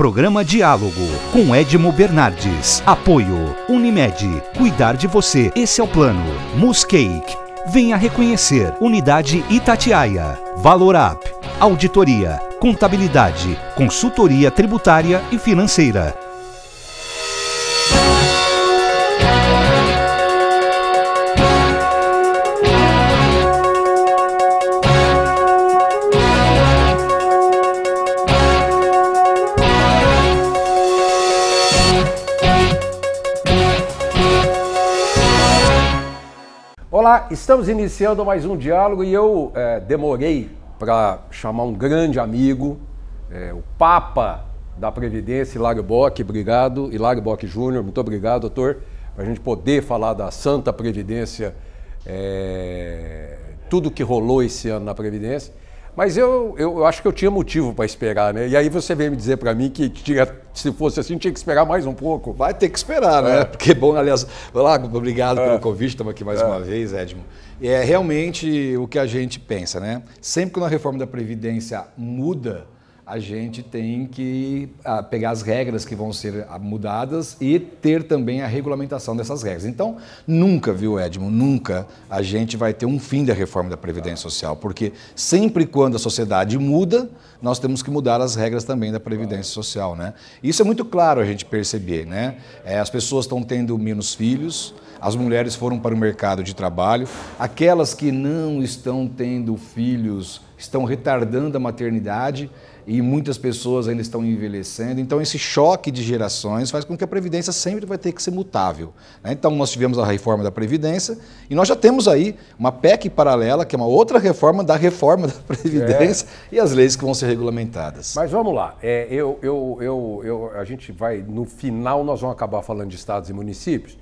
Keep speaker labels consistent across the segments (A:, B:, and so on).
A: Programa Diálogo com Edmo Bernardes. Apoio Unimed. Cuidar de você. Esse é o plano. Muscake. Venha reconhecer. Unidade Itatiaia. Valor Up. Auditoria, Contabilidade, Consultoria Tributária e Financeira.
B: Olá, estamos iniciando mais um diálogo e eu é, demorei para chamar um grande amigo, é, o Papa da Previdência, Hilário Bock, obrigado. Hilário Bock Júnior, muito obrigado, doutor, para a gente poder falar da Santa Previdência, é, tudo que rolou esse ano na Previdência. Mas eu, eu acho que eu tinha motivo para esperar, né? E aí você veio me dizer para mim que
A: tinha, se fosse assim, tinha que esperar mais um pouco. Vai ter que esperar, né? É. Porque, é bom, aliás, olá, obrigado é. pelo convite, estamos aqui mais é. uma vez, Edmo. É realmente o que a gente pensa, né? Sempre que uma reforma da Previdência muda, a gente tem que ah, pegar as regras que vão ser ah, mudadas e ter também a regulamentação dessas regras. Então, nunca, viu, Edmo, nunca a gente vai ter um fim da reforma da Previdência Social, porque sempre quando a sociedade muda, nós temos que mudar as regras também da Previdência Social, né? Isso é muito claro a gente perceber, né? É, as pessoas estão tendo menos filhos, as mulheres foram para o mercado de trabalho, aquelas que não estão tendo filhos estão retardando a maternidade, e muitas pessoas ainda estão envelhecendo. Então, esse choque de gerações faz com que a Previdência sempre vai ter que ser mutável. Né? Então, nós tivemos a reforma da Previdência e nós já temos aí uma PEC paralela, que é uma outra reforma da reforma da Previdência é. e as leis que vão ser regulamentadas.
B: Mas vamos lá. É, eu, eu, eu, eu, a gente vai, no final, nós vamos acabar falando de estados e municípios,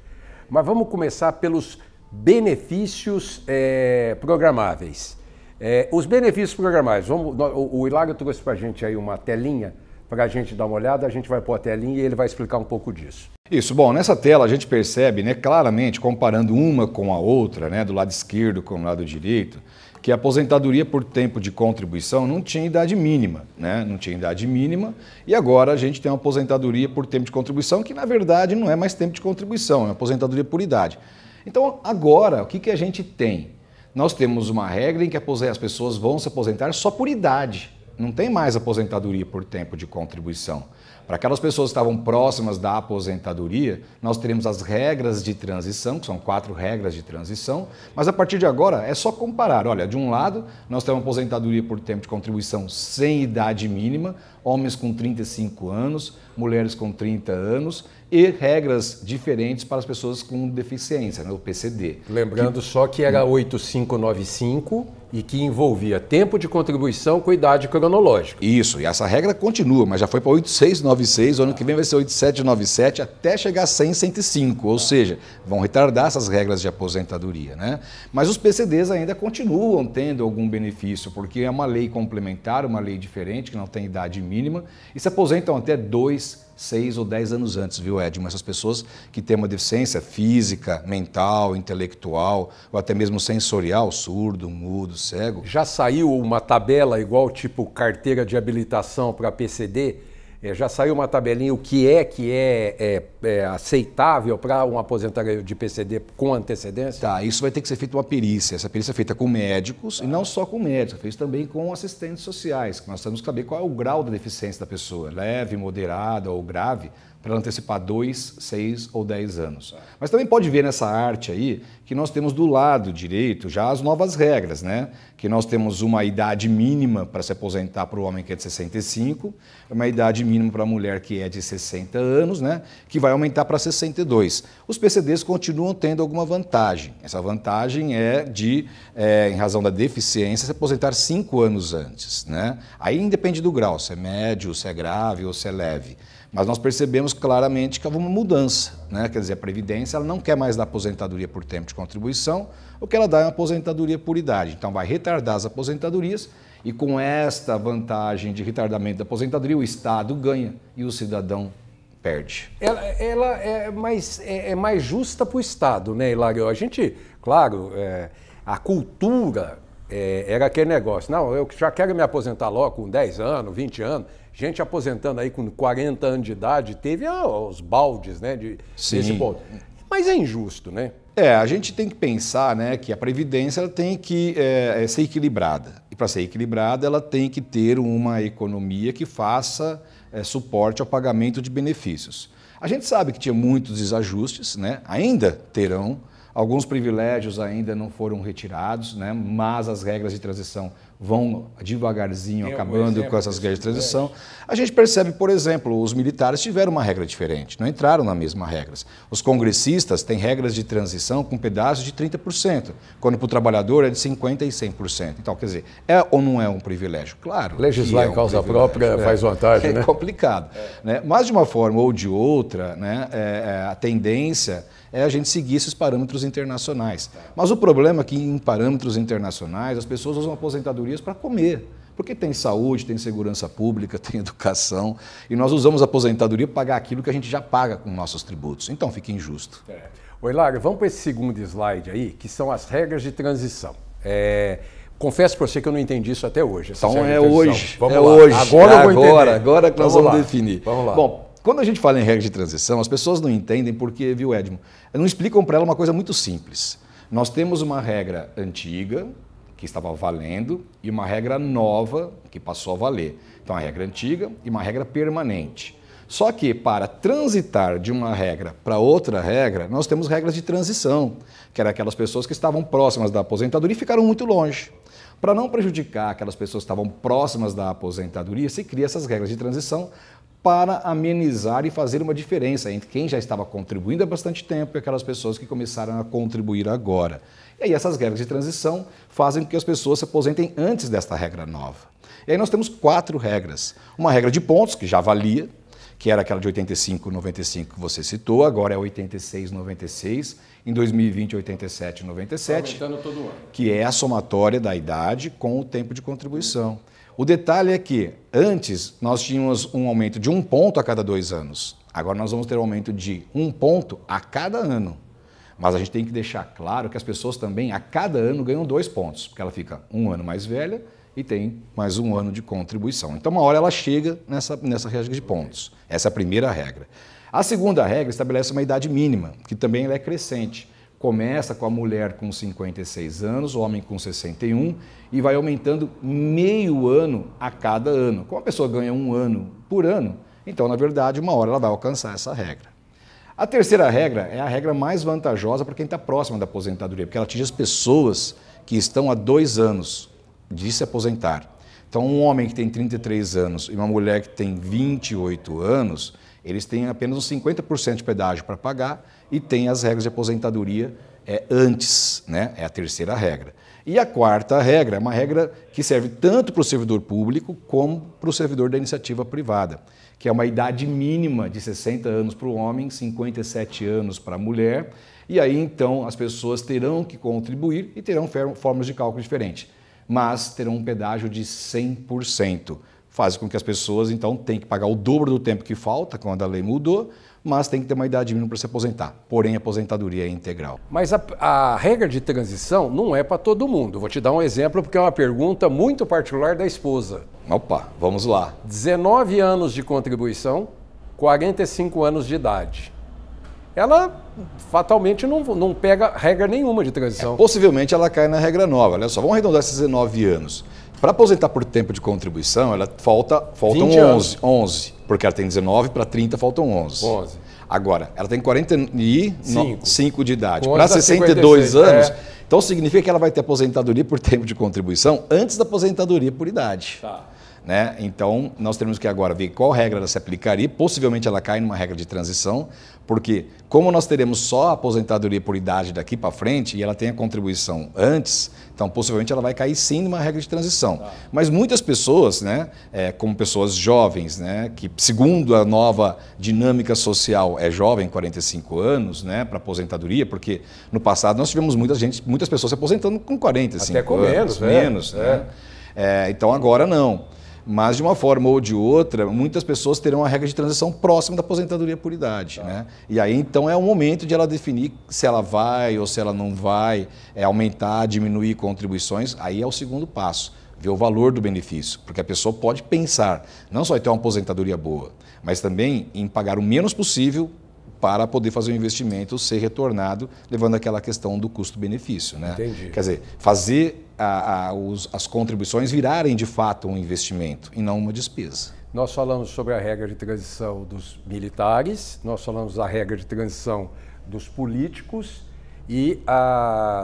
B: mas vamos começar pelos benefícios é, programáveis. É, os benefícios programais. Vamos, o, o Hilário trouxe para a gente aí uma telinha para a gente dar uma olhada. A gente vai pôr a telinha e ele vai explicar um pouco disso.
A: Isso, bom, nessa tela a gente percebe né, claramente, comparando uma com a outra, né, do lado esquerdo com o lado direito, que a aposentadoria por tempo de contribuição não tinha idade mínima, né? Não tinha idade mínima e agora a gente tem uma aposentadoria por tempo de contribuição que na verdade não é mais tempo de contribuição, é uma aposentadoria por idade. Então agora o que, que a gente tem? Nós temos uma regra em que as pessoas vão se aposentar só por idade. Não tem mais aposentadoria por tempo de contribuição. Para aquelas pessoas que estavam próximas da aposentadoria, nós teremos as regras de transição, que são quatro regras de transição, mas a partir de agora é só comparar. Olha, de um lado, nós temos aposentadoria por tempo de contribuição sem idade mínima, homens com 35 anos, mulheres com 30 anos e regras diferentes para as pessoas com deficiência, né, o PCD. Lembrando que... só que era 8595 e que envolvia tempo de contribuição com idade cronológica. Isso, e essa regra continua, mas já foi para 8696, ano que vem vai ser 8797 até chegar a 100, 105, ou seja, vão retardar essas regras de aposentadoria, né? Mas os PCDs ainda continuam tendo algum benefício, porque é uma lei complementar, uma lei diferente que não tem idade mínima mínima e se aposentam até dois, seis ou dez anos antes, viu, Edmo? Essas pessoas que têm uma deficiência física, mental, intelectual ou até mesmo sensorial, surdo, mudo, cego. Já
B: saiu uma tabela igual tipo carteira de habilitação para PCD? É, já saiu uma tabelinha o que é que é, é, é aceitável para um aposentado de PCD
A: com antecedência? Tá, isso vai ter que ser feito uma perícia. Essa perícia é feita com médicos, tá. e não só com médicos, é feita também com assistentes sociais, que nós temos que saber qual é o grau da deficiência da pessoa, leve, moderada ou grave, para antecipar 2, 6 ou 10 anos. Mas também pode ver nessa arte aí que nós temos do lado direito já as novas regras, né? Que nós temos uma idade mínima para se aposentar para o homem que é de 65, uma idade mínima para a mulher que é de 60 anos, né? Que vai aumentar para 62. Os PCDs continuam tendo alguma vantagem. Essa vantagem é de, é, em razão da deficiência, se aposentar 5 anos antes, né? Aí independe do grau, se é médio, se é grave ou se é leve. Mas nós percebemos claramente que houve uma mudança. Né? Quer dizer, a Previdência ela não quer mais dar aposentadoria por tempo de contribuição, o que ela dá é uma aposentadoria por idade. Então, vai retardar as aposentadorias e, com esta vantagem de retardamento da aposentadoria, o Estado ganha e o cidadão perde. Ela, ela é, mais, é, é mais
B: justa para o Estado, né, Hilário? A gente, claro, é, a cultura é, era aquele negócio. Não, eu já quero me aposentar logo com 10 anos, 20 anos gente aposentando aí com 40 anos de idade teve ah, os baldes, né? De, Sim. Desse ponto.
A: Mas é injusto, né? É, a gente tem que pensar né, que a previdência ela tem que é, é ser equilibrada. E para ser equilibrada, ela tem que ter uma economia que faça é, suporte ao pagamento de benefícios. A gente sabe que tinha muitos desajustes, né? ainda terão. Alguns privilégios ainda não foram retirados, né? mas as regras de transição vão devagarzinho Tem acabando com essas guerras de tipo transição. A gente percebe, por exemplo, os militares tiveram uma regra diferente, não entraram na mesma regra. Os congressistas têm regras de transição com pedaços de 30%, quando para o trabalhador é de 50% e 100%. Então, quer dizer, é ou não é um privilégio? Claro. Legislar é um em causa própria né? faz vantagem, é né? É complicado. É. Né? Mas, de uma forma ou de outra, né, é, é a tendência é a gente seguir esses parâmetros internacionais. Mas o problema é que em parâmetros internacionais as pessoas usam aposentadorias para comer. Porque tem saúde, tem segurança pública, tem educação, e nós usamos a aposentadoria para pagar aquilo que a gente já paga com nossos tributos. Então fica injusto. É. Oi, Lara, vamos
B: para esse segundo slide aí, que são as regras de transição. É... Confesso para você que eu não entendi isso até hoje. Então é hoje. Vamos é lá. hoje. Agora é eu vou entender. Agora, agora que nós vamos, vamos definir. Vamos lá. Bom,
A: quando a gente fala em regras de transição, as pessoas não entendem porque, viu, Edmo? não explicam para ela uma coisa muito simples. Nós temos uma regra antiga, que estava valendo, e uma regra nova, que passou a valer. Então, a regra antiga e uma regra permanente. Só que para transitar de uma regra para outra regra, nós temos regras de transição, que eram aquelas pessoas que estavam próximas da aposentadoria e ficaram muito longe. Para não prejudicar aquelas pessoas que estavam próximas da aposentadoria, se cria essas regras de transição para amenizar e fazer uma diferença entre quem já estava contribuindo há bastante tempo e aquelas pessoas que começaram a contribuir agora. E aí essas regras de transição fazem com que as pessoas se aposentem antes desta regra nova. E aí nós temos quatro regras. Uma regra de pontos, que já valia, que era aquela de 85, 95 que você citou, agora é 86, 96, em 2020 87, 97, que é a somatória da idade com o tempo de contribuição. O detalhe é que antes nós tínhamos um aumento de um ponto a cada dois anos. Agora nós vamos ter um aumento de um ponto a cada ano. Mas a gente tem que deixar claro que as pessoas também a cada ano ganham dois pontos, porque ela fica um ano mais velha e tem mais um ano de contribuição. Então, uma hora ela chega nessa, nessa regra de pontos. Essa é a primeira regra. A segunda regra estabelece uma idade mínima, que também é crescente. Começa com a mulher com 56 anos, o homem com 61 e vai aumentando meio ano a cada ano. Como a pessoa ganha um ano por ano, então, na verdade, uma hora ela vai alcançar essa regra. A terceira regra é a regra mais vantajosa para quem está próximo da aposentadoria, porque ela atinge as pessoas que estão há dois anos de se aposentar. Então, um homem que tem 33 anos e uma mulher que tem 28 anos, eles têm apenas uns 50% de pedágio para pagar e têm as regras de aposentadoria é, antes, né? é a terceira regra. E a quarta regra é uma regra que serve tanto para o servidor público como para o servidor da iniciativa privada, que é uma idade mínima de 60 anos para o homem, 57 anos para a mulher, e aí então as pessoas terão que contribuir e terão formas de cálculo diferentes, mas terão um pedágio de 100% faz com que as pessoas, então, tenham que pagar o dobro do tempo que falta, quando a lei mudou, mas tem que ter uma idade mínima para se aposentar. Porém, a aposentadoria é integral.
B: Mas a, a regra de transição não é para todo mundo. Vou te dar um exemplo, porque é uma pergunta muito particular da esposa.
A: Opa, vamos lá.
B: 19 anos de contribuição, 45 anos de idade ela fatalmente não, não
A: pega regra nenhuma de transição. É, possivelmente ela cai na regra nova. Olha só, vamos arredondar esses 19 anos. Para aposentar por tempo de contribuição, ela falta, faltam 11, 11, porque ela tem 19, para 30 faltam 11. 11. Agora, ela tem 45 de idade. Para 62 56, anos, é. então significa que ela vai ter aposentadoria por tempo de contribuição antes da aposentadoria por idade. Tá. Né? Então, nós temos que agora ver qual regra ela se aplicaria. Possivelmente ela cai numa regra de transição, porque como nós teremos só a aposentadoria por idade daqui para frente e ela tem a contribuição antes, então possivelmente ela vai cair sim numa regra de transição. Tá. Mas muitas pessoas, né, é, como pessoas jovens, né, que segundo a nova dinâmica social é jovem, 45 anos, né, para aposentadoria, porque no passado nós tivemos muita gente, muitas pessoas se aposentando com 45 Até com anos, né? menos, né? menos é. Né? É, então agora não. Mas, de uma forma ou de outra, muitas pessoas terão a regra de transição próxima da aposentadoria por idade. Tá. Né? E aí, então, é o momento de ela definir se ela vai ou se ela não vai é, aumentar, diminuir contribuições. Aí é o segundo passo ver o valor do benefício, porque a pessoa pode pensar não só em ter uma aposentadoria boa, mas também em pagar o menos possível para poder fazer o um investimento ser retornado, levando aquela questão do custo-benefício, né? Entendi. Quer dizer, fazer a, a, os, as contribuições virarem de fato um investimento e não uma despesa.
B: Nós falamos sobre a regra de transição dos militares, nós falamos da regra de transição dos políticos e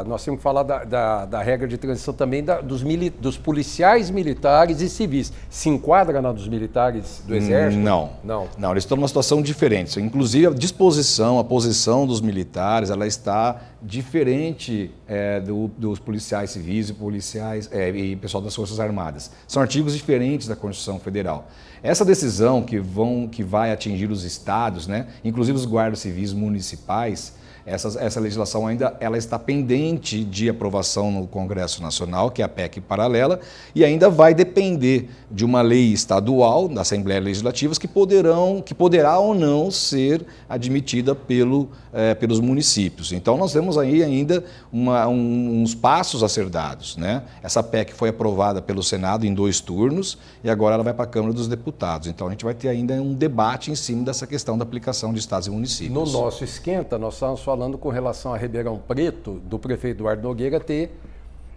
B: nós temos que falar da, da, da regra de transição também da, dos, mili, dos policiais militares e civis. Se enquadra na dos militares
A: do hum, Exército? Não. Não, não eles estão numa situação diferente. Inclusive, a disposição, a posição dos militares, ela está diferente é, do, dos policiais civis e policiais é, e pessoal das Forças Armadas. São artigos diferentes da Constituição Federal. Essa decisão que, vão, que vai atingir os estados, né, inclusive os guardas civis municipais, essa, essa legislação ainda ela está pendente de aprovação no Congresso Nacional, que é a PEC paralela, e ainda vai depender de uma lei estadual da Assembleia Legislativa que, poderão, que poderá ou não ser admitida pelo, eh, pelos municípios. Então, nós temos aí ainda uma, um, uns passos a ser dados. Né? Essa PEC foi aprovada pelo Senado em dois turnos e agora ela vai para a Câmara dos Deputados. Então, a gente vai ter ainda um debate em cima dessa questão da aplicação de estados e municípios. No nosso
B: esquenta, nós estamos falando falando com relação a Ribeirão Preto, do prefeito Eduardo Nogueira ter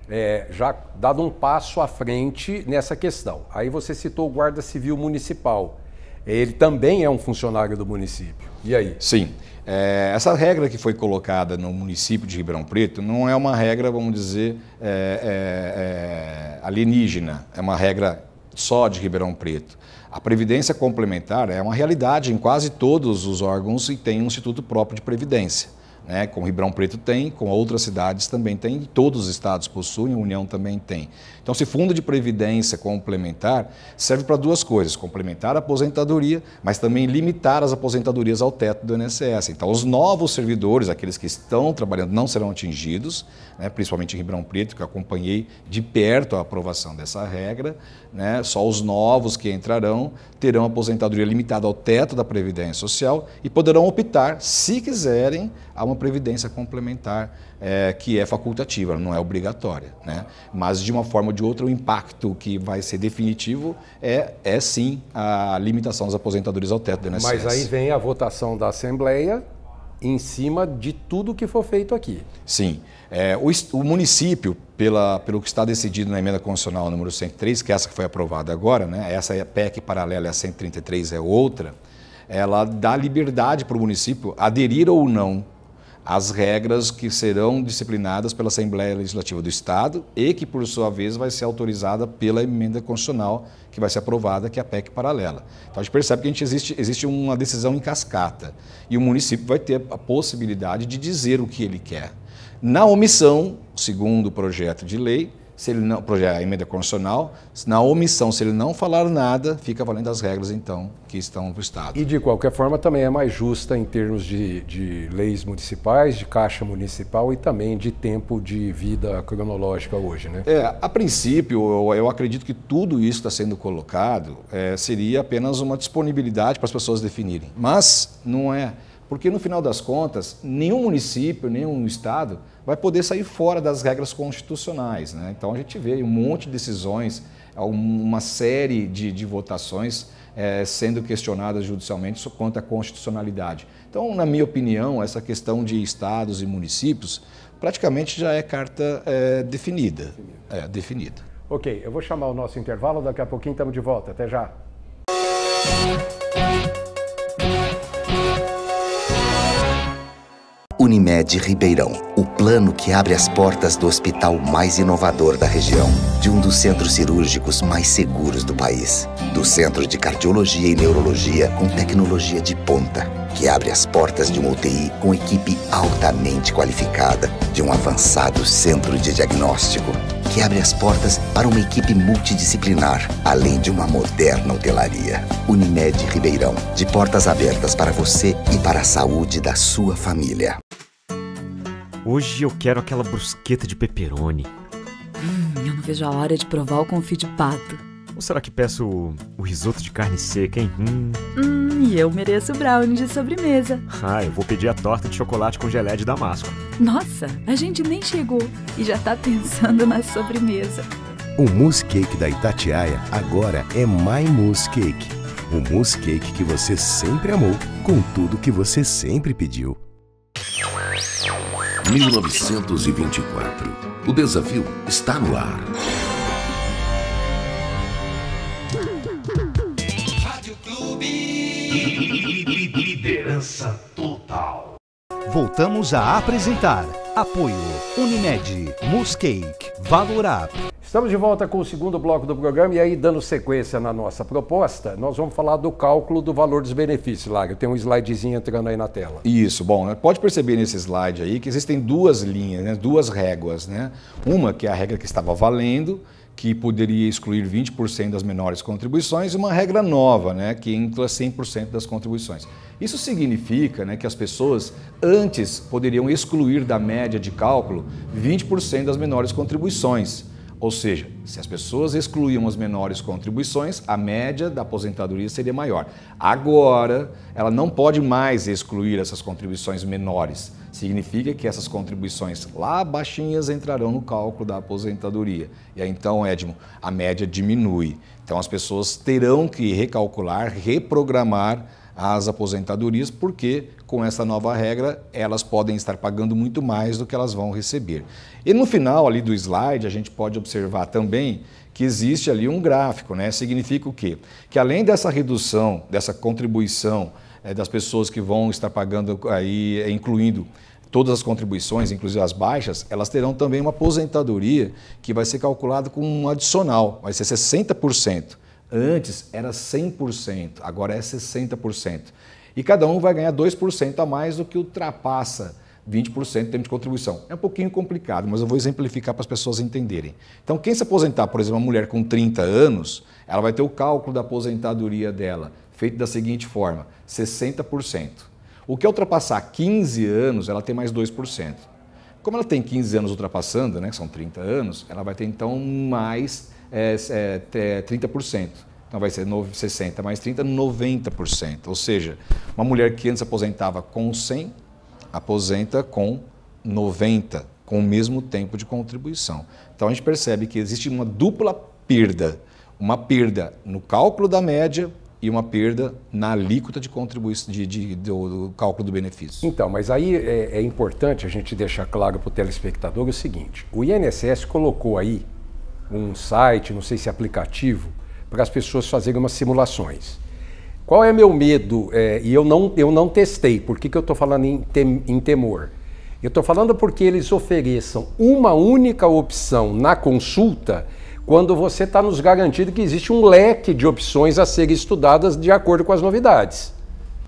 B: é, já dado um passo à frente nessa questão. Aí você citou o Guarda Civil Municipal. Ele também é um
A: funcionário do município. E aí? Sim. É, essa regra que foi colocada no município de Ribeirão Preto não é uma regra, vamos dizer, é, é, é alienígena, é uma regra só de Ribeirão Preto. A previdência complementar é uma realidade em quase todos os órgãos e tem um instituto próprio de previdência né, como Ribeirão Preto tem, com outras cidades também tem, todos os estados possuem, a União também tem. Então, esse fundo de previdência complementar serve para duas coisas, complementar a aposentadoria, mas também limitar as aposentadorias ao teto do INSS. Então, os novos servidores, aqueles que estão trabalhando, não serão atingidos, né, principalmente em Ribeirão Preto, que acompanhei de perto a aprovação dessa regra, né, só os novos que entrarão terão aposentadoria limitada ao teto da Previdência Social e poderão optar, se quiserem, há uma previdência complementar é, que é facultativa, não é obrigatória. Né? Mas, de uma forma ou de outra, o impacto que vai ser definitivo é, é sim a limitação dos aposentadores ao teto do INSS. Mas aí
B: vem a votação da Assembleia em cima de tudo que for feito aqui.
A: Sim. É, o, o, município, pela, pelo que está decidido na emenda constitucional número 103, que é essa que foi aprovada agora, né? essa é PEC paralela a 133 é outra, ela dá liberdade para o município aderir ou não as regras que serão disciplinadas pela Assembleia Legislativa do Estado e que, por sua vez, vai ser autorizada pela emenda constitucional que vai ser aprovada, que é a PEC paralela. Então a gente percebe que a gente existe, existe uma decisão em cascata e o município vai ter a possibilidade de dizer o que ele quer. Na omissão, segundo o projeto de lei, se ele não, a emenda é constitucional, na omissão, se ele não falar nada, fica valendo as regras, então, que estão no Estado. E, de
B: qualquer forma, também é mais justa em termos de, de leis municipais, de caixa municipal e também de tempo de vida cronológica hoje, né?
A: É, a princípio, eu, eu acredito que tudo isso está sendo colocado é, seria apenas uma disponibilidade para as pessoas definirem. Mas não é porque no final das contas, nenhum município, nenhum estado vai poder sair fora das regras constitucionais. Né? Então a gente vê um monte de decisões, uma série de, de votações é, sendo questionadas judicialmente quanto à constitucionalidade. Então, na minha opinião, essa questão de estados e municípios praticamente já é carta é, definida. É, definida. Ok, eu vou
B: chamar o nosso intervalo, daqui a pouquinho estamos de volta. Até já.
A: Unimed Ribeirão, o plano que abre as portas do hospital mais inovador da região, de um dos centros cirúrgicos mais seguros do país, do Centro de Cardiologia e Neurologia com tecnologia de ponta, que abre as portas de um UTI com equipe altamente qualificada, de um avançado centro de diagnóstico, que abre as portas para uma equipe multidisciplinar, além de uma moderna hotelaria. Unimed Ribeirão, de portas abertas para você e para a saúde da sua família. Hoje eu quero aquela brusqueta de pepperoni. Hum, eu não vejo a hora de provar o confit de pato. Ou será que peço o, o risoto de carne seca, hein? Hum. hum, e eu mereço brownie de sobremesa. Ah, eu vou pedir a torta de chocolate com gelé de damasco. Nossa, a gente nem chegou e já tá pensando na sobremesa. O
B: mousse cake da Itatiaia agora é My Mousse Cake. O mousse cake que você sempre amou, com tudo que você sempre pediu. 1924. O desafio está no ar. Rádio Clube. Liderança total.
A: Voltamos a apresentar. Apoio Unimed, Muscake, Valorap. Estamos de volta com o segundo bloco
B: do programa e aí, dando sequência na nossa proposta, nós vamos falar do cálculo do valor dos benefícios,
A: lá. Eu tenho um slidezinho entrando aí na tela. Isso, bom, né, pode perceber nesse slide aí que existem duas linhas, né? duas réguas. Né? Uma que é a regra que estava valendo, que poderia excluir 20% das menores contribuições, e uma regra nova, né, que inclua 100% das contribuições. Isso significa né, que as pessoas antes poderiam excluir da média de cálculo 20% das menores contribuições. Ou seja, se as pessoas excluíam as menores contribuições, a média da aposentadoria seria maior. Agora, ela não pode mais excluir essas contribuições menores. Significa que essas contribuições lá baixinhas entrarão no cálculo da aposentadoria. E aí, então, Edmo, a média diminui. Então, as pessoas terão que recalcular, reprogramar às aposentadorias, porque com essa nova regra elas podem estar pagando muito mais do que elas vão receber. E no final ali do slide a gente pode observar também que existe ali um gráfico, né? Significa o quê? Que além dessa redução, dessa contribuição é, das pessoas que vão estar pagando aí, eh, incluindo todas as contribuições, inclusive as baixas, elas terão também uma aposentadoria que vai ser calculada com um adicional, vai ser 60%. Antes era 100%, agora é 60%. E cada um vai ganhar 2% a mais do que ultrapassa 20% em termos de contribuição. É um pouquinho complicado, mas eu vou exemplificar para as pessoas entenderem. Então, quem se aposentar, por exemplo, uma mulher com 30 anos, ela vai ter o cálculo da aposentadoria dela feito da seguinte forma: 60%. O que ultrapassar 15 anos, ela tem mais 2%. Como ela tem 15 anos ultrapassando, né, são 30 anos, ela vai ter então mais é, é, 30%. É, então vai ser 60 mais 30, 90%. Ou seja, uma mulher que antes aposentava com 100, aposenta com 90, com o mesmo tempo de contribuição. Então a gente percebe que existe uma dupla perda. Uma perda no cálculo da média e uma perda na alíquota de contribuição de, de, do, do, cálculo do benefício. Então, mas aí é, é importante a gente deixar claro
B: para o telespectador o seguinte: o INSS colocou aí um site, não sei se é aplicativo, para as pessoas fazerem umas simulações. Qual é meu medo? É, e eu não, eu não testei. Por que, que eu estou falando em, tem, em temor? Eu estou falando porque eles ofereçam uma única opção na consulta quando você está nos garantindo que existe um leque de opções a serem estudadas de acordo com as novidades.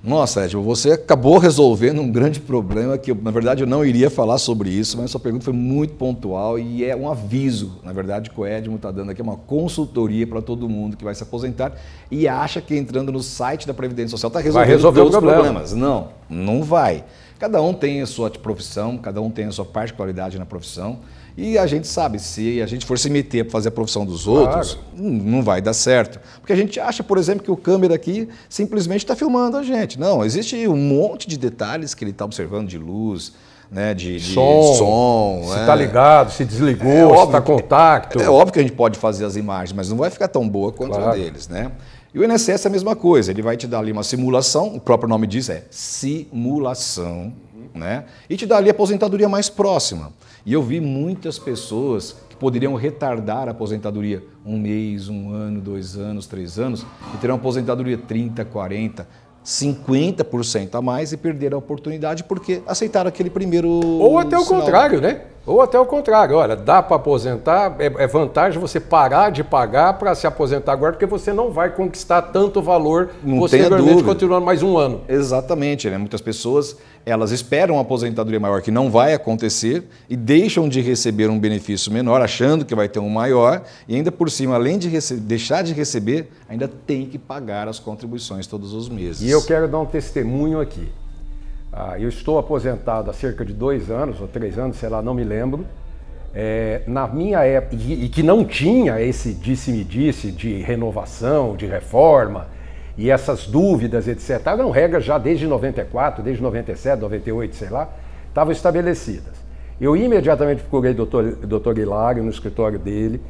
A: Nossa, Edmo, você acabou resolvendo um grande problema que, eu, na verdade, eu não iria falar sobre isso, mas sua pergunta foi muito pontual e é um aviso, na verdade, que o Edmo está dando aqui, é uma consultoria para todo mundo que vai se aposentar e acha que entrando no site da Previdência Social está resolvendo resolver todos os problema. problemas. Não, não vai. Cada um tem a sua profissão, cada um tem a sua particularidade na profissão. E a gente sabe, se a gente for se meter para fazer a profissão dos outros, claro. não vai dar certo. Porque a gente acha, por exemplo, que o câmera aqui simplesmente está filmando a gente. Não, existe um monte de detalhes que ele está observando de luz, né, de, som, de som se está né? é.
B: ligado, se desligou, é se está
A: contacto. É, é, óbvio que a gente pode fazer as imagens, mas não vai ficar tão boa quanto claro. a deles, né? E o INSS é a mesma coisa, ele vai te dar ali uma simulação, o próprio nome diz é simulação, uhum. né? E te dá ali a aposentadoria mais próxima. E eu vi muitas pessoas que poderiam retardar a aposentadoria um mês, um ano, dois anos, três anos, e terão aposentadoria 30, 40, 50% a mais e perderam a oportunidade porque aceitaram aquele primeiro. Ou até o contrário, né?
B: Ou até o contrário. Olha, dá para aposentar, é, é, vantagem você parar de pagar para se aposentar agora, porque você não vai conquistar tanto valor não posteriormente
A: continuando mais um ano. Exatamente, né? Muitas pessoas elas esperam uma aposentadoria maior, que não vai acontecer, e deixam de receber um benefício menor, achando que vai ter um maior, e ainda por cima, além de deixar de receber, ainda tem que pagar as contribuições todos os meses. E eu quero dar um
B: testemunho aqui. Ah, eu estou aposentado há cerca de dois anos, ou três anos, sei lá, não me lembro. É, na minha época, e, que não tinha esse disse-me-disse -disse de renovação, de reforma, e essas dúvidas, etc. Eram regras já desde 94, desde 97, 98, sei lá, estavam estabelecidas. Eu imediatamente procurei o doutor, doutor Hilário no escritório dele.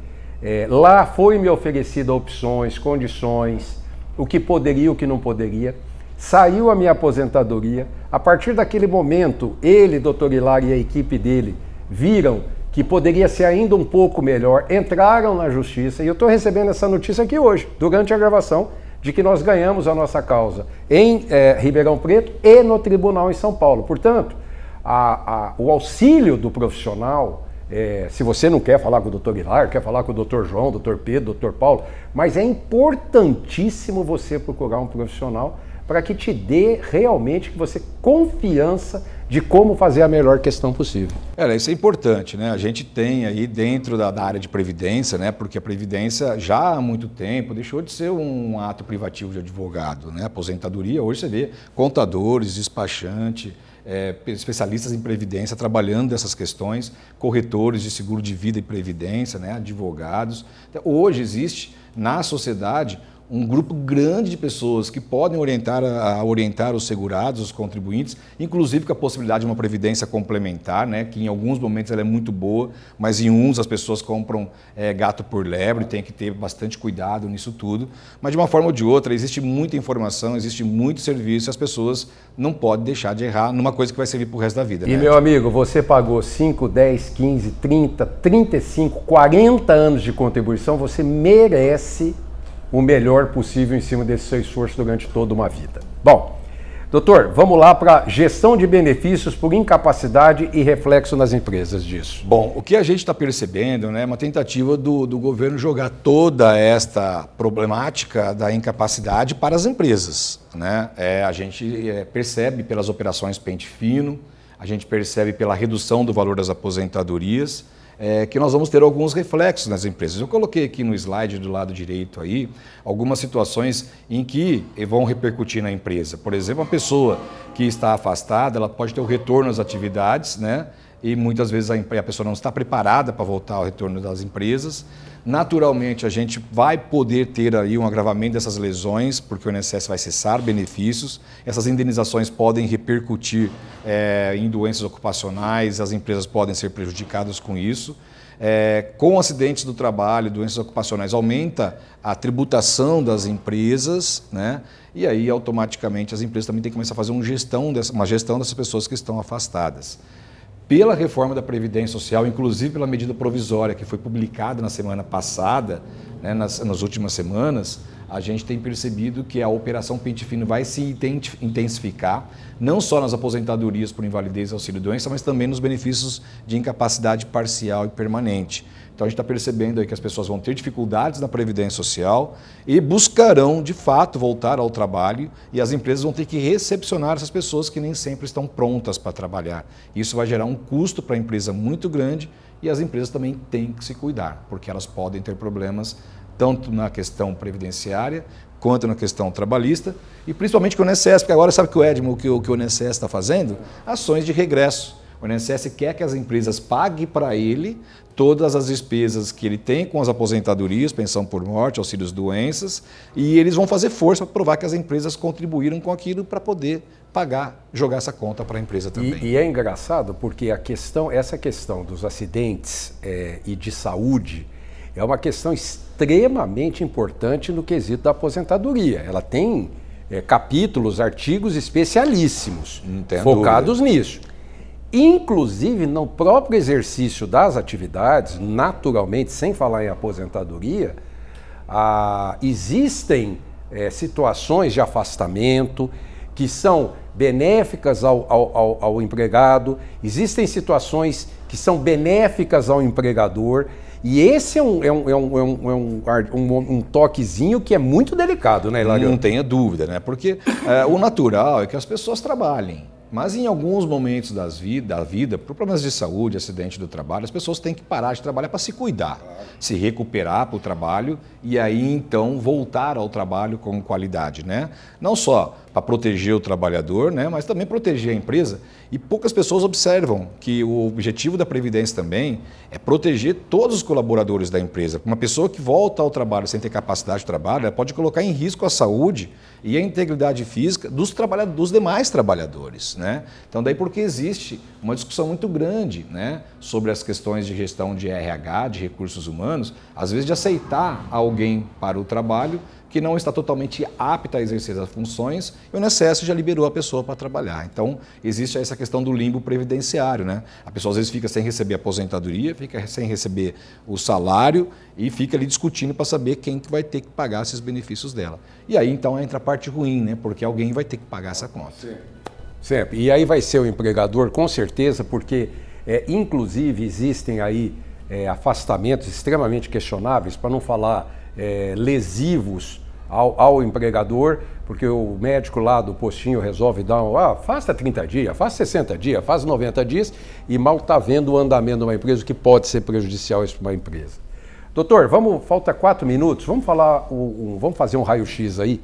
B: É, lá foi me oferecida opções, condições, o que poderia, o que não poderia. Saiu a minha aposentadoria. A partir daquele momento, ele, doutor Hilário e a equipe dele viram que poderia ser ainda um pouco melhor, entraram na justiça e eu estou recebendo essa notícia aqui hoje, durante a gravação de que nós ganhamos a nossa causa em é, Ribeirão Preto e no tribunal em São Paulo. Portanto, a, a, o auxílio do profissional, é, se você não quer falar com o doutor Hilar, quer falar com o doutor João, doutor Pedro, doutor Paulo, mas é importantíssimo você procurar um profissional para que te dê realmente que você confiança de como fazer a melhor questão possível.
A: É, isso é importante, né? A gente tem aí dentro da, da, área de previdência, né? Porque a previdência já há muito tempo deixou de ser um ato privativo de advogado, né? A aposentadoria hoje você vê contadores, despachante, é, especialistas em previdência trabalhando essas questões, corretores de seguro de vida e previdência, né? Advogados. Então, hoje existe na sociedade um grupo grande de pessoas que podem orientar a orientar os segurados, os contribuintes, inclusive com a possibilidade de uma previdência complementar, né, que em alguns momentos ela é muito boa, mas em uns as pessoas compram é, gato por lebre, tem que ter bastante cuidado nisso tudo. Mas de uma forma ou de outra, existe muita informação, existe muito serviço, e as pessoas não podem deixar de errar numa coisa que vai servir para o resto da vida. E né? meu
B: amigo, você pagou 5, 10, 15, 30, 35, 40 anos de contribuição, você merece o melhor possível em cima desse seu esforço durante toda uma vida. Bom, doutor, vamos lá para gestão de benefícios por incapacidade e reflexo nas empresas
A: disso. Bom, o que a gente está percebendo né, é uma tentativa do, do governo jogar toda esta problemática da incapacidade para as empresas. Né? É, a gente é, percebe pelas operações pente fino, a gente percebe pela redução do valor das aposentadorias é, que nós vamos ter alguns reflexos nas empresas. Eu coloquei aqui no slide do lado direito aí algumas situações em que vão repercutir na empresa. Por exemplo, uma pessoa que está afastada, ela pode ter o retorno às atividades, né? e muitas vezes a, pessoa não está preparada para voltar ao retorno das empresas. Naturalmente, a gente vai poder ter aí um agravamento dessas lesões, porque o INSS vai cessar benefícios. Essas indenizações podem repercutir é, em doenças ocupacionais, as empresas podem ser prejudicadas com isso. É, com acidentes do trabalho, doenças ocupacionais, aumenta a tributação das empresas, né? e aí automaticamente as empresas também têm que começar a fazer uma gestão, dessa, uma gestão dessas pessoas que estão afastadas pela reforma da Previdência Social, inclusive pela medida provisória que foi publicada na semana passada, né, nas, nas, últimas semanas, a gente tem percebido que a Operação Pente Fino vai se intensificar, não só nas aposentadorias por invalidez e auxílio-doença, mas também nos benefícios de incapacidade parcial e permanente. Então a gente está percebendo aí que as pessoas vão ter dificuldades na previdência social e buscarão de fato voltar ao trabalho e as empresas vão ter que recepcionar essas pessoas que nem sempre estão prontas para trabalhar. Isso vai gerar um custo para a empresa muito grande e as empresas também têm que se cuidar, porque elas podem ter problemas tanto na questão previdenciária quanto na questão trabalhista e principalmente com o INSS, porque agora sabe que o Edmo, que o, que o INSS está fazendo? Ações de regresso. O INSS quer que as empresas paguem para ele todas as despesas que ele tem com as aposentadorias, pensão por morte, auxílios doenças, e eles vão fazer força para provar que as empresas contribuíram com aquilo para poder pagar, jogar essa conta para a empresa também. E, e, é engraçado porque a questão, essa
B: questão dos acidentes é, e de saúde é uma questão extremamente importante no quesito da aposentadoria. Ela tem é, capítulos, artigos especialíssimos focados nisso inclusive no próprio exercício das atividades, naturalmente, sem falar em aposentadoria, ah, existem é, situações de afastamento que são benéficas ao, ao, ao, ao, empregado, existem situações que são benéficas ao empregador, e esse é um, é um, é um, é um, um,
A: um toquezinho que é muito delicado, né, Hilário? Não tenha dúvida, né? Porque o natural é que as pessoas trabalhem. Mas em alguns momentos das da vida, por problemas de saúde, acidente do trabalho, as pessoas têm que parar de trabalhar para se cuidar, claro. se recuperar para o trabalho e aí então voltar ao trabalho com qualidade, né? Não só para proteger o trabalhador, né, mas também proteger a empresa. E poucas pessoas observam que o objetivo da Previdência também é proteger todos os colaboradores da empresa. Uma pessoa que volta ao trabalho sem ter capacidade de trabalho, ela pode colocar em risco a saúde e a integridade física dos, trabalhadores, dos demais trabalhadores. Né? Então, daí porque existe uma discussão muito grande. Né? sobre as questões de gestão de RH, de recursos humanos, às vezes de aceitar alguém para o trabalho que não está totalmente apta a exercer as funções e o Necesso já liberou a pessoa para trabalhar. Então, existe essa questão do limbo previdenciário, né? A pessoa às vezes fica sem receber aposentadoria, fica sem receber o salário e fica ali discutindo para saber quem que vai ter que pagar esses benefícios dela. E aí, então, entra a parte ruim, né? Porque alguém vai ter que pagar essa conta.
B: Sempre. E aí vai ser o empregador, com certeza, porque é, inclusive, existem aí é, afastamentos extremamente questionáveis, para não falar é, lesivos ao, ao, empregador, porque o médico lá do postinho resolve dar um, ah, faça 30 dias, faz 60 dias, faz 90 dias, e mal está vendo o andamento de uma empresa, que pode ser prejudicial para uma empresa. Doutor, vamos, falta quatro minutos, vamos falar, um, um, vamos fazer um raio-x aí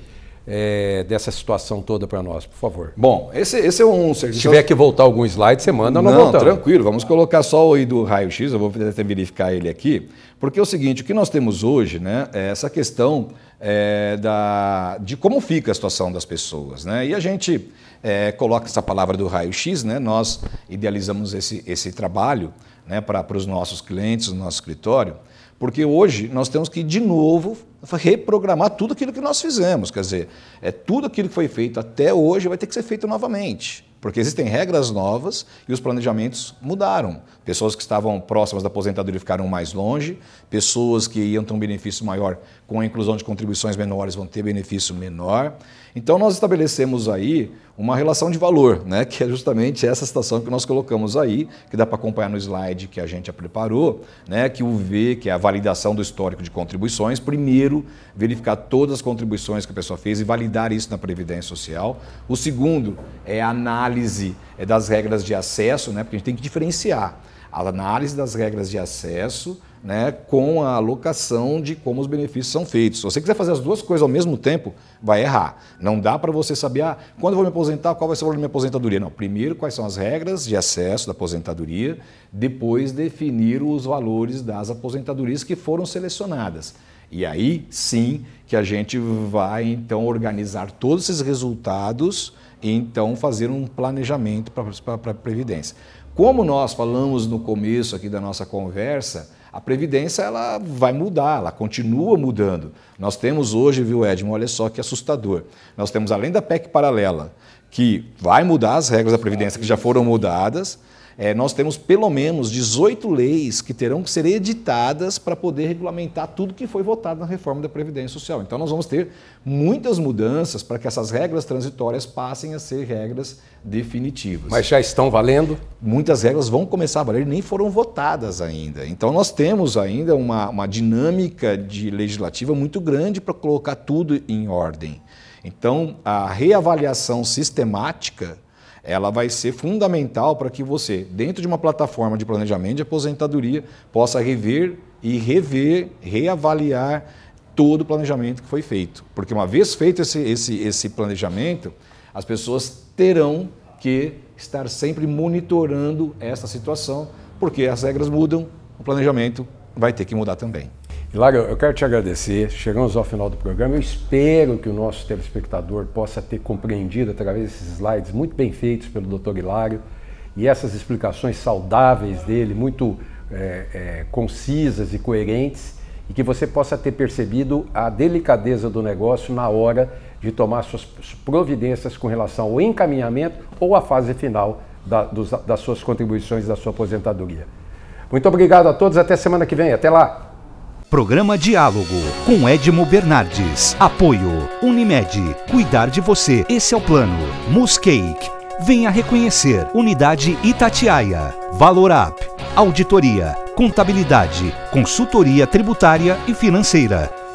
B: é, dessa situação toda para nós, por favor.
A: Bom, esse, esse é um serviço. Se tiver que voltar algum slide, você manda, nós não, tranquilo, vamos colocar só o aí do raio-x, eu vou até verificar ele aqui, porque é o seguinte, o que nós temos hoje, né, é essa questão é, da, de como fica a situação das pessoas, né, e a gente é, coloca essa palavra do raio-x, né, nós idealizamos esse, esse trabalho né, para os nossos clientes, no nosso escritório, porque hoje nós temos que, de novo, reprogramar tudo aquilo que nós fizemos. Quer dizer, é tudo aquilo que foi feito até hoje vai ter que ser feito novamente. Porque existem regras novas e os planejamentos mudaram. Pessoas que estavam próximas da aposentadoria ficaram mais longe, pessoas que iam ter um benefício maior com a inclusão de contribuições menores vão ter benefício menor. Então nós estabelecemos aí uma relação de valor, né, que é justamente essa situação que nós colocamos aí, que dá para acompanhar no slide que a gente já preparou, né, que o V, que é a validação do histórico de contribuições, primeiro verificar todas as contribuições que a pessoa fez e validar isso na Previdência Social. O segundo é a análise é, das regras de acesso, né, porque a gente tem que diferenciar a análise das regras de acesso né, com a alocação de como os benefícios são feitos. Se você quiser fazer as duas coisas ao mesmo tempo, vai errar. Não dá para você saber, ah, quando eu vou me aposentar, qual vai ser o valor da minha aposentadoria. Não, primeiro quais são as regras de acesso da aposentadoria, depois definir os valores das aposentadorias que foram selecionadas. E aí sim que a gente vai então organizar todos esses resultados e então fazer um planejamento para a Previdência. Como nós falamos no começo aqui da nossa conversa, a Previdência ela vai mudar, ela continua mudando. Nós temos hoje, viu, Edmo, olha só que assustador. Nós temos, além da PEC paralela, que vai mudar as regras da Previdência que já foram mudadas, é, nós temos pelo menos 18 leis que terão que ser editadas para poder regulamentar tudo que foi votado na reforma da Previdência Social. Então, nós vamos ter muitas mudanças para que essas regras transitórias passem a ser regras definitivas. Mas já estão valendo? Muitas regras vão começar a valer e nem foram votadas ainda. Então, nós temos ainda uma, uma dinâmica de legislativa muito grande para colocar tudo em ordem. Então, a reavaliação sistemática ela vai ser fundamental para que você, dentro de uma plataforma de planejamento de aposentadoria, possa rever e rever, reavaliar todo o planejamento que foi feito. Porque uma vez feito esse, esse, esse planejamento, as pessoas terão que estar sempre monitorando essa situação, porque as regras mudam, o planejamento vai ter que mudar também. Hilário, eu quero te agradecer.
B: Chegamos ao final do programa. Eu espero que o nosso telespectador possa ter compreendido através desses slides muito bem feitos pelo Dr. Hilário e essas explicações saudáveis dele, muito é, é, concisas e coerentes, e que você possa ter percebido a delicadeza do negócio na hora de tomar suas providências com relação ao encaminhamento ou à fase final da, dos, das suas contribuições da sua aposentadoria. Muito obrigado a todos, até semana que vem. Até lá!
A: Programa Diálogo com Edmo Bernardes. Apoio Unimed. Cuidar de você. Esse é o plano. Muscake. Venha reconhecer. Unidade Itatiaia. Valor Up. Auditoria, Contabilidade, Consultoria Tributária e Financeira.